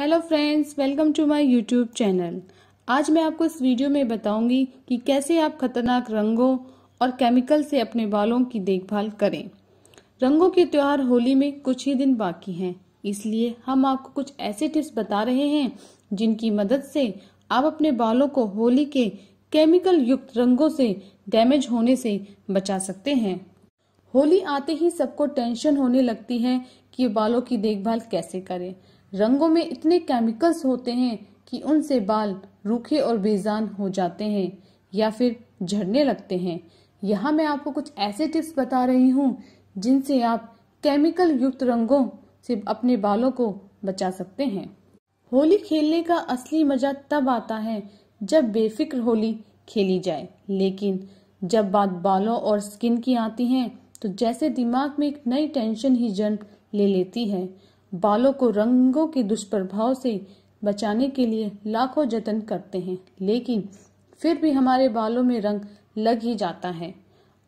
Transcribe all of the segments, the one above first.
Hello friends welcome to my YouTube channel आज मैं आपको इस वीडियो में बताऊंगी कि कैसे आप खतरनाक रंगों और केमिकल से अपने बालों की देखभाल करें रंगों के त्यौहार होली में कुछ ही दिन बाकी हैं इसलिए हम आपको कुछ ऐसे टिप्स बता रहे हैं जिनकी मदद से आप अपने बालों को होली के केमिकल युक्त रंगों से डैमेज होने से बचा सकते हैं होली आते ही सबको टेंशन होने लगती है कि बालों की देखभाल कैसे करें रंगों में इतने केमिकल्स होते हैं कि उनसे बाल रूखे और बेजान हो जाते हैं या फिर झड़ने लगते हैं यहाँ मैं आपको कुछ ऐसे टिप्स बता रही हूँ जिनसे आप केमिकल युक्त रंगों से अपने बालों को बचा सकते हैं होली खेलने का असली मजा तब आता है जब बेफिक्र होली खेली जाए लेकिन जब बात बालों और स्किन की आती है तो जैसे दिमाग में एक नई टेंशन ही जन्म ले लेती है बालों को रंगों के दुष्प्रभाव से बचाने के लिए लाखों जतन करते हैं लेकिन फिर भी हमारे बालों में रंग लग ही जाता है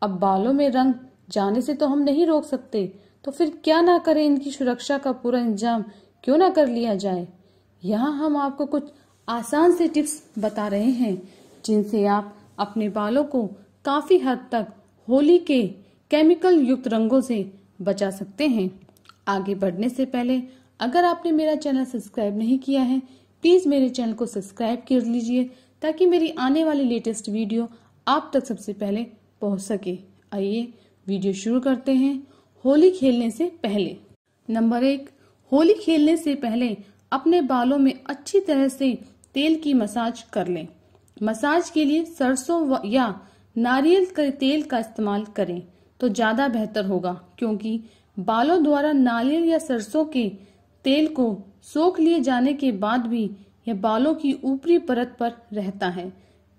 अब बालों में रंग जाने से तो हम नहीं रोक सकते तो फिर क्या ना करें इनकी सुरक्षा का पूरा इंतजाम क्यों ना कर लिया जाए यहाँ हम आपको कुछ आसान से टिप्स बता रहे हैं जिनसे आप अपने बालों को काफी हद तक होली के केमिकल युक्त रंगों से बचा सकते हैं आगे बढ़ने से पहले अगर आपने मेरा चैनल सब्सक्राइब नहीं किया है प्लीज मेरे चैनल को सब्सक्राइब कर लीजिए ताकि मेरी आने वाली लेटेस्ट वीडियो आप तक सबसे पहले पहुंच सके आइए वीडियो शुरू करते हैं होली खेलने से पहले नंबर एक होली खेलने से पहले अपने बालों में अच्छी तरह से तेल की मसाज कर लें मसाज के लिए सरसों या नारियल के तेल का इस्तेमाल करें तो ज़्यादा बेहतर होगा क्योंकि बालों द्वारा नारियल या सरसों के तेल को सोख लिए जाने के बाद भी यह बालों की ऊपरी परत पर रहता है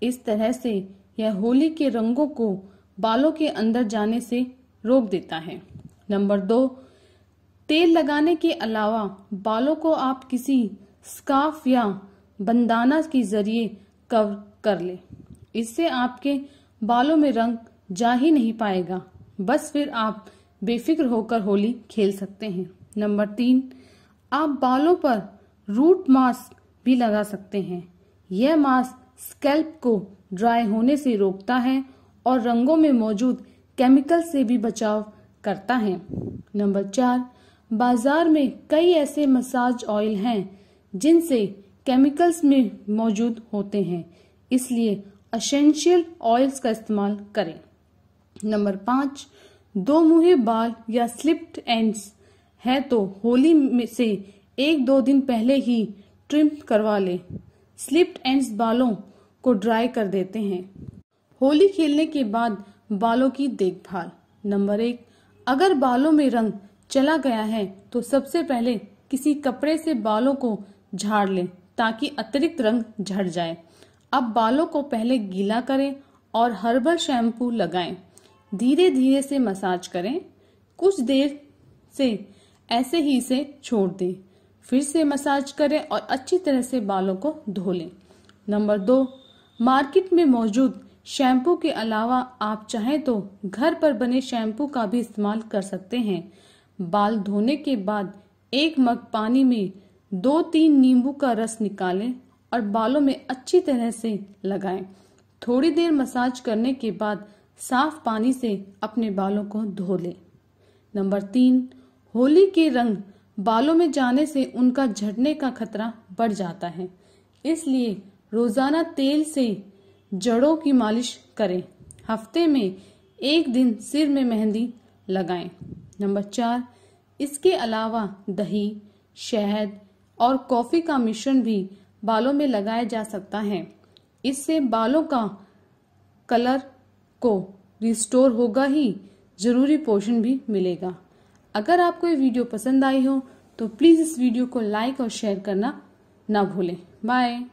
इस तरह से यह होली के रंगों को बालों के अंदर जाने से रोक देता है नंबर दो तेल लगाने के अलावा बालों को आप किसी स्काफ या बंदाना के जरिए कवर कर ले इससे आपके बालों में रंग जा ही नहीं पाएगा बस फिर आप बेफिक्र होकर होली खेल सकते हैं नंबर तीन आप बालों पर रूट मास्क भी लगा सकते हैं यह मास्क स्कैल्प को ड्राई होने से रोकता है और रंगों में मौजूद केमिकल से भी बचाव करता है नंबर चार बाजार में कई ऐसे मसाज ऑयल हैं जिनसे केमिकल्स में मौजूद होते हैं इसलिए असेंशियल ऑयल्स का इस्तेमाल करें नंबर पाँच दो मुहे बाल या स्लिप्ड एंड्स है तो होली में से एक दो दिन पहले ही ट्रिम करवा लें स्लिप्ड एंड्स बालों को ड्राई कर देते हैं होली खेलने के बाद बालों की देखभाल नंबर एक अगर बालों में रंग चला गया है तो सबसे पहले किसी कपड़े से बालों को झाड़ लें ताकि अतिरिक्त रंग झड़ जाए अब बालों को पहले गीला करें और हर्बल शैम्पू लगाएं। धीरे धीरे से मसाज करें कुछ देर से ऐसे ही इसे छोड़ दें फिर से मसाज करें और अच्छी तरह से बालों को धो लें नंबर दो मार्केट में मौजूद शैम्पू के अलावा आप चाहें तो घर पर बने शैम्पू का भी इस्तेमाल कर सकते हैं बाल धोने के बाद एक मग पानी में दो तीन नींबू का रस निकालें और बालों में अच्छी तरह से लगाएं। थोड़ी देर मसाज करने के बाद साफ पानी से अपने बालों को धो लें नंबर तीन होली के रंग बालों में जाने से उनका झड़ने का खतरा बढ़ जाता है इसलिए रोजाना तेल से जड़ों की मालिश करें हफ्ते में एक दिन सिर में मेहंदी लगाएं। नंबर चार इसके अलावा दही शहद और कॉफ़ी का मिश्रण भी बालों में लगाया जा सकता है इससे बालों का कलर को रिस्टोर होगा ही ज़रूरी पोर्शन भी मिलेगा अगर आपको ये वीडियो पसंद आई हो तो प्लीज़ इस वीडियो को लाइक और शेयर करना ना भूलें बाय